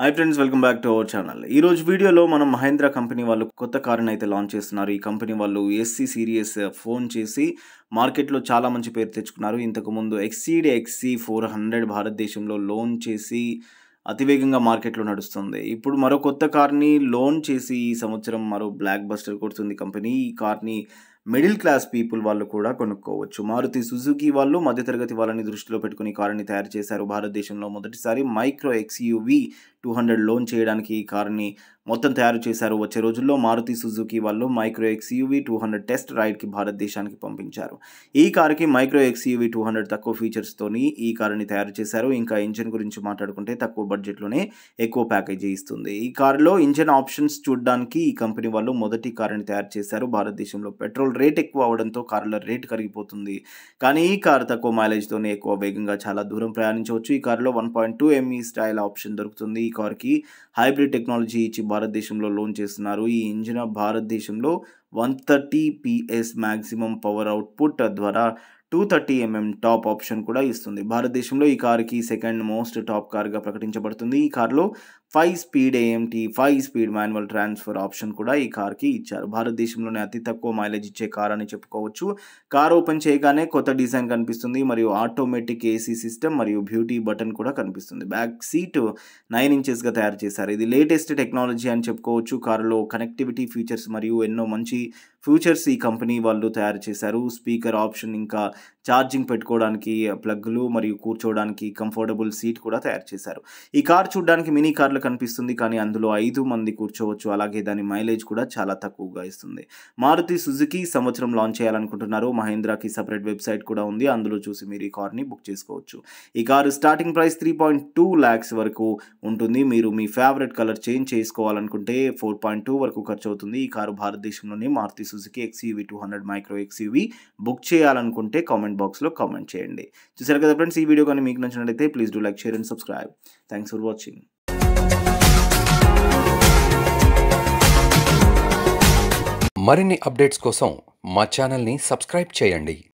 high friends welcome back to our channel ఈరోజు వీడియోలో మనం మహేంద్ర కంపెనీ వాళ్ళు కొత్త కారుని అయితే లాంచ్ చేస్తున్నారు ఈ కంపెనీ వాళ్ళు ఎస్సీ సిరీస్ ఫోన్ చేసి మార్కెట్లో చాలా మంచి పేరు తెచ్చుకున్నారు ఇంతకుముందు ఎక్సీడ్ ఎక్సీ ఫోర్ హండ్రెడ్ భారతదేశంలో లోన్ చేసి అతివేగంగా మార్కెట్లో నడుస్తుంది ఇప్పుడు మరో కొత్త కార్ని లోన్ చేసి ఈ సంవత్సరం మరో బ్లాక్ బస్టర్ కొడుతుంది కంపెనీ ఈ కార్ని మిడిల్ క్లాస్ పీపుల్ వాళ్ళు కూడా కొనుక్కోవచ్చు మారుతి సుజుకి వాళ్ళు మధ్యతరగతి వాళ్ళని దృష్టిలో పెట్టుకుని కారుని తయారు చేశారు భారతదేశంలో మొదటిసారి మైక్రో ఎక్స్యూవీ టూ హండ్రెడ్ లోన్ చేయడానికి ఈ కార్ని మొత్తం తయారు చేశారు వచ్చే రోజుల్లో మారుతి సుజుకి వాళ్ళు micro XUV two hundred test రైడ్కి భారతదేశానికి పంపించారు ఈ కార్కి మైక్రో ఎక్స్యూవీ టూ హండ్రెడ్ తక్కువ ఫీచర్స్తోని ఈ కారుని తయారు చేశారు ఇంకా ఇంజిన్ గురించి మాట్లాడుకుంటే తక్కువ బడ్జెట్లోనే ఎక్కువ ప్యాకేజీ ఇస్తుంది ఈ కారులో ఇంజిన్ ఆప్షన్స్ చూడడానికి ఈ కంపెనీ వాళ్ళు మొదటి కారుని తయారు చేశారు భారతదేశంలో పెట్రోల్ రేట్ ఎక్కువ అవడంతో కారుల రేట్ కరిగిపోతుంది కానీ ఈ కారు తక్కువ మైలేజ్తోనే ఎక్కువ వేగంగా చాలా దూరం ప్రయాణించవచ్చు ఈ కారులో one point two ME style e option దొరుకుతుంది ఈ కార్కి హైబ్రిడ్ టెక్నాలజీ ఇచ్చి భారతదేశంలో లోన్ చేస్తున్నారు ఈ ఇంజిన్ భారతదేశంలో one thirty PS maximum power output ద్వారా two thirty MM top option కూడా ఇస్తుంది భారతదేశంలో ఈ కార్కి సెకండ్ మోస్ట్ టాప్ కార్గా ప్రకటించబడుతుంది ఈ కార్లో five speed AMT five speed manual transfer option కూడా ఈ కార్కి ఇచ్చారు భారతదేశంలోనే అతి తక్కువ మైలేజ్ ఇచ్చే కార్ అని చెప్పుకోవచ్చు కార్ ఓపెన్ చేయగానే కొత్త డిజైన్ కనిపిస్తుంది మరియు ఆటోమేటిక్ ఏసీ సిస్టమ్ మరియు బ్యూటీ బటన్ కూడా కనిపిస్తుంది బ్యాక్ సీట్ నైన్ ఇంచెస్గా తయారు చేశారు ఇది లేటెస్ట్ టెక్నాలజీ అని చెప్పుకోవచ్చు కారులో కనెక్టివిటీ ఫీచర్స్ మరియు ఎన్నో మంచి ఫ్యూచర్స్ ఈ కంపెనీ వాళ్ళు తయారు చేశారు స్పీకర్ ఆప్షన్ ఇంకా ఛార్జింగ్ పెట్టుకోవడానికి ప్లగ్లు మరియు కూర్చోవడానికి కంఫర్టబుల్ సీట్ కూడా తయారు చేశారు ఈ కార్ చూడడానికి మినీ కార్లు కనిపిస్తుంది కానీ అందులో ఐదు మంది కూర్చోవచ్చు అలాగే దాని మైలేజ్ కూడా చాలా తక్కువగా ఇస్తుంది మారుతి సుజుకి సంవత్సరం లాంచ్ చేయాలనుకుంటున్నారు మహేంద్రాకి సపరేట్ వెబ్సైట్ కూడా ఉంది అందులో చూసి మీరు ఈ కార్ని బుక్ చేసుకోవచ్చు ఈ car starting price three point two lakhs వరకు ఉంటుంది మీరు మీ ఫేవరెట్ కలర్ చేంజ్ చేసుకోవాలనుకుంటే ఫోర్ పాయింట్ టూ వరకు ఖర్చు అవుతుంది ఈ కారు భారతదేశంలోని Maruti Suzuki XUV two hundred micro XUV book చేయాలనుకుంటే కామెంట్ కామెంట్ బాక్స్లో కామెంట్ చేయండి చూసారు కదా ఫ్రెండ్స్ ఈ వీడియో కానీ మీకు నచ్చినట్లయితే please do like share and subscribe thanks for watching మరిన్ని అప్డేట్స్ కోసం మా సబ్స్క్రైబ్ చేయండి